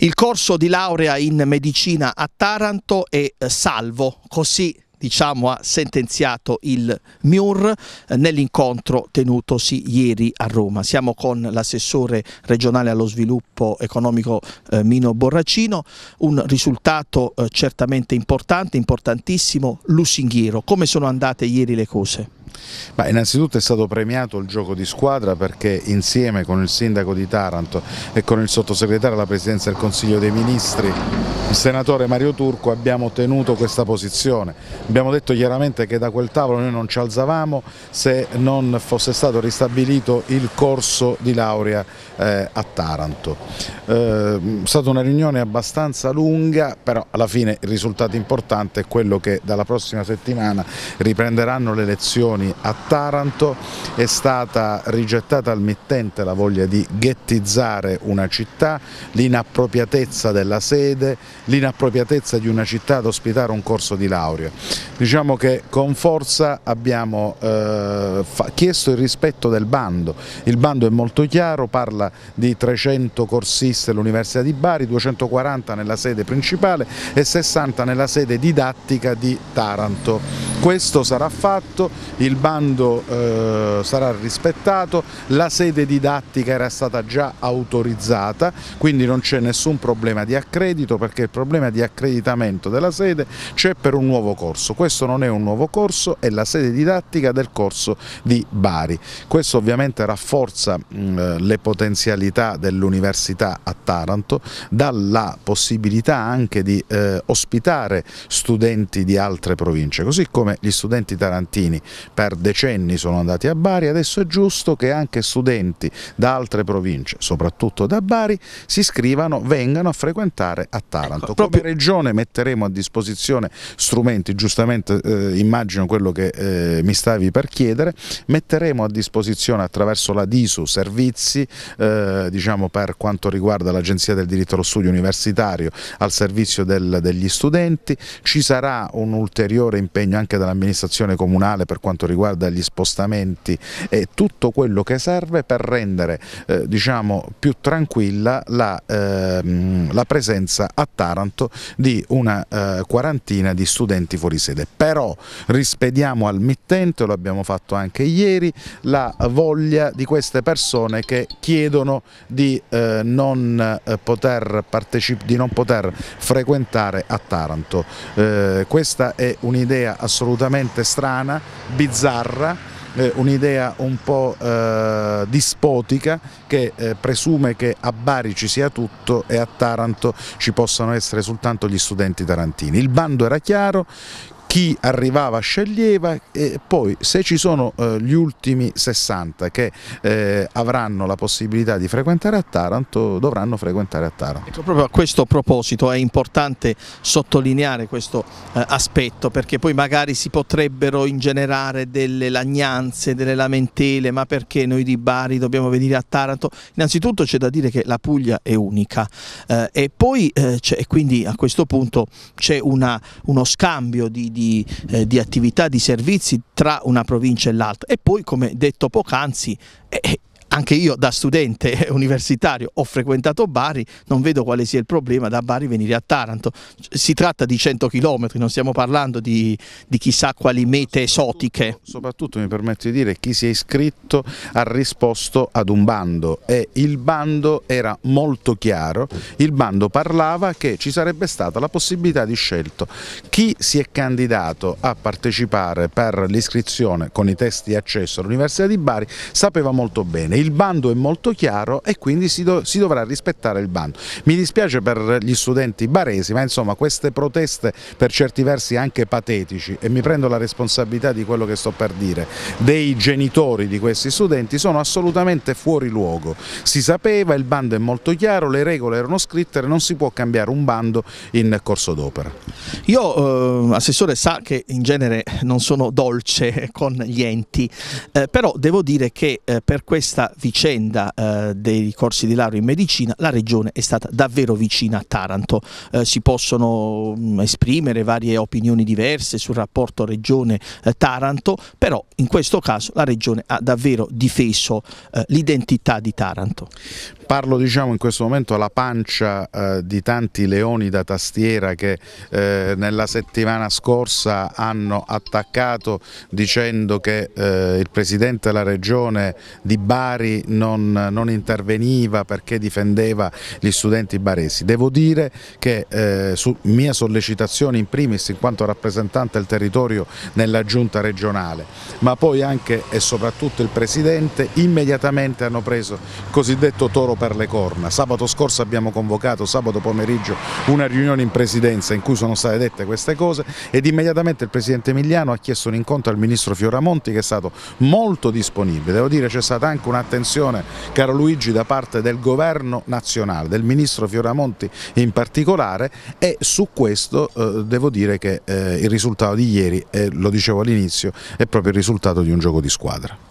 Il corso di laurea in medicina a Taranto è eh, salvo, così diciamo, ha sentenziato il MIUR eh, nell'incontro tenutosi ieri a Roma. Siamo con l'assessore regionale allo sviluppo economico eh, Mino Borracino, un risultato eh, certamente importante, importantissimo, lusinghiero. Come sono andate ieri le cose? Beh, innanzitutto è stato premiato il gioco di squadra perché insieme con il sindaco di Taranto e con il sottosegretario alla presidenza del Consiglio dei Ministri, il senatore Mario Turco, abbiamo tenuto questa posizione. Abbiamo detto chiaramente che da quel tavolo noi non ci alzavamo se non fosse stato ristabilito il corso di laurea eh, a Taranto. Eh, è stata una riunione abbastanza lunga, però alla fine il risultato importante è quello che dalla prossima settimana riprenderanno le lezioni elezioni a Taranto, è stata rigettata al mittente la voglia di ghettizzare una città, l'inappropriatezza della sede, l'inappropriatezza di una città ad ospitare un corso di laurea. Diciamo che con forza abbiamo eh, chiesto il rispetto del bando, il bando è molto chiaro, parla di 300 corsisti all'Università di Bari, 240 nella sede principale e 60 nella sede didattica di Taranto. Questo sarà fatto, il bando eh, sarà rispettato, la sede didattica era stata già autorizzata, quindi non c'è nessun problema di accredito perché il problema di accreditamento della sede c'è per un nuovo corso. Questo non è un nuovo corso, è la sede didattica del corso di Bari. Questo ovviamente rafforza mh, le potenzialità dell'università a Taranto, dà la possibilità anche di eh, ospitare studenti di altre province, così come come gli studenti tarantini per decenni sono andati a Bari, adesso è giusto che anche studenti da altre province, soprattutto da Bari, si iscrivano, vengano a frequentare a Taranto. Ecco, proprio... Come regione metteremo a disposizione strumenti, giustamente eh, immagino quello che eh, mi stavi per chiedere, metteremo a disposizione attraverso la DISU servizi eh, diciamo per quanto riguarda l'Agenzia del diritto allo studio universitario al servizio del, degli studenti, ci sarà un ulteriore impegno anche dall'amministrazione comunale per quanto riguarda gli spostamenti e tutto quello che serve per rendere eh, diciamo, più tranquilla la, ehm, la, presenza a Taranto di una eh, quarantina di studenti fuori sede. Però rispediamo al mittente, lo abbiamo fatto anche ieri, la voglia di queste persone che chiedono di, eh, non, eh, poter di non poter frequentare a Taranto. Eh, questa è un'idea assolutamente assolutamente strana, bizzarra, eh, un'idea un po' eh, dispotica che eh, presume che a Bari ci sia tutto e a Taranto ci possano essere soltanto gli studenti tarantini. Il bando era chiaro, chi arrivava sceglieva e poi se ci sono eh, gli ultimi 60 che eh, avranno la possibilità di frequentare a Taranto dovranno frequentare a Taranto. Ecco, proprio a questo proposito è importante sottolineare questo eh, aspetto perché poi magari si potrebbero ingenerare delle lagnanze, delle lamentele ma perché noi di Bari dobbiamo venire a Taranto? Innanzitutto c'è da dire che la Puglia è unica eh, e poi eh, quindi a questo punto c'è uno scambio di di, eh, di attività, di servizi tra una provincia e l'altra e poi come detto poc'anzi eh, anche io da studente universitario ho frequentato Bari, non vedo quale sia il problema da Bari venire a Taranto. Si tratta di 100 km, non stiamo parlando di, di chissà quali mete esotiche. Soprattutto mi permetto di dire chi si è iscritto ha risposto ad un bando e il bando era molto chiaro, il bando parlava che ci sarebbe stata la possibilità di scelto. Chi si è candidato a partecipare per l'iscrizione con i testi di accesso all'Università di Bari sapeva molto bene, il il bando è molto chiaro e quindi si, do, si, dovrà rispettare il bando. Mi dispiace per gli studenti baresi, ma insomma queste proteste per certi versi anche patetici e mi prendo la responsabilità di quello che sto per dire, dei genitori di questi studenti sono assolutamente fuori luogo. Si sapeva, il bando è molto chiaro, le regole erano scritte, non si può cambiare un bando in corso d'opera. Io, eh, Assessore, sa che in genere non sono dolce con gli enti, eh, però devo dire che eh, per questa vicenda eh, dei corsi di laurea in medicina la regione è stata davvero vicina a Taranto, eh, si possono mh, mm, esprimere varie opinioni diverse sul rapporto regione-Taranto, eh, però in questo caso la regione ha davvero difeso eh, l'identità di Taranto. Parlo diciamo in questo momento alla pancia eh, di tanti leoni da tastiera che nella settimana scorsa hanno attaccato dicendo che il Presidente della Regione di Bari magari non, non interveniva perché difendeva gli studenti baresi. Devo dire che eh, su mia sollecitazione in primis in quanto rappresentante del territorio nella giunta regionale, ma poi anche e soprattutto il Presidente immediatamente hanno preso il cosiddetto toro per le corna. Sabato scorso abbiamo convocato sabato pomeriggio una riunione in Presidenza in cui sono state dette queste cose ed immediatamente il Presidente Emiliano ha chiesto un incontro al Ministro Fioramonti che è stato molto disponibile, devo dire c'è stata anche una attenzione, caro Luigi, da parte del governo nazionale, del ministro Fioramonti in particolare e su questo eh, devo dire che eh, il risultato di ieri, eh, lo dicevo all'inizio, è proprio il risultato di un gioco di squadra.